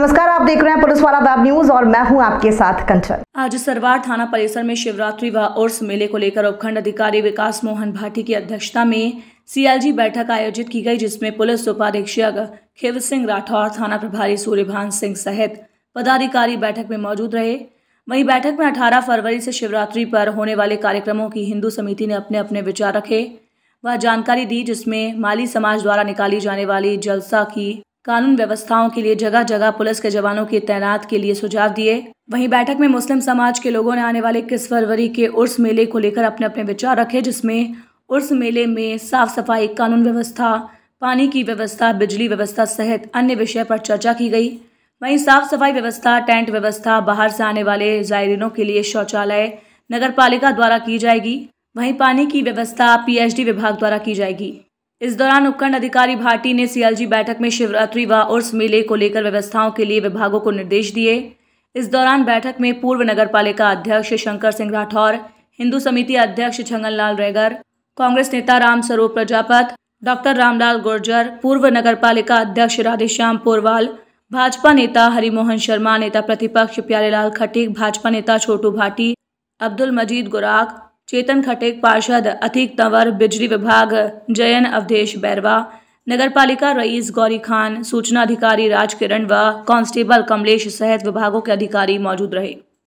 नमस्कार आप देख रहे हैं पुलिस वाला वेब न्यूज और मैं हूं आपके साथ कंचन आज सरवार थाना परिसर में शिवरात्रि व उर्स मेले को लेकर उपखंड अधिकारी विकास मोहन भाटी की अध्यक्षता में सीएलजी बैठक आयोजित की गई जिसमें पुलिस उपाधीक्षक खिव सिंह राठौर थाना प्रभारी सूर्यभान सिंह सहित पदाधिकारी बैठक में मौजूद रहे वहीं बैठक में अठारह फरवरी से शिवरात्रि पर होने वाले कार्यक्रमों की हिंदू समिति ने अपने अपने विचार रखे वह जानकारी दी जिसमें माली समाज द्वारा निकाली जाने वाली जलसा की कानून व्यवस्थाओं के लिए जगह जगह पुलिस के जवानों की तैनात के लिए सुझाव दिए वहीं बैठक में मुस्लिम समाज के लोगों ने आने वाले इक्कीस फरवरी के उर्स मेले को लेकर अपने अपने विचार रखे जिसमें उर्स मेले में साफ सफाई कानून व्यवस्था पानी की व्यवस्था बिजली व्यवस्था सहित अन्य विषय पर चर्चा की गई वहीं साफ सफाई व्यवस्था टेंट व्यवस्था बाहर से आने वाले जायरीनों के लिए शौचालय नगर पालिका द्वारा की जाएगी वहीं पानी की व्यवस्था पीएचडी विभाग द्वारा की जाएगी इस दौरान उपखंड अधिकारी भाटी ने सीएलजी बैठक में शिवरात्रि व उर्स मेले को लेकर व्यवस्थाओं के लिए विभागों को निर्देश दिए इस दौरान बैठक में पूर्व नगर पालिका अध्यक्ष शंकर सिंह राठौर हिंदू समिति अध्यक्ष छंगन लाल रेगर कांग्रेस नेता राम स्वरूप प्रजापत डॉक्टर रामलाल गुर्जर पूर्व नगर पालिका अध्यक्ष राधेश्याम पोरवाल भाजपा नेता हरिमोहन शर्मा नेता प्रतिपक्ष प्यारेलाल खटीक भाजपा नेता छोटू भाटी अब्दुल मजीद गुराक चेतन खटेक पार्षद अतीक तंवर बिजली विभाग जयन अवधेश बैरवा नगर पालिका रईस गौरी खान सूचना अधिकारी राज किरण व कांस्टेबल कमलेश सहित विभागों के अधिकारी मौजूद रहे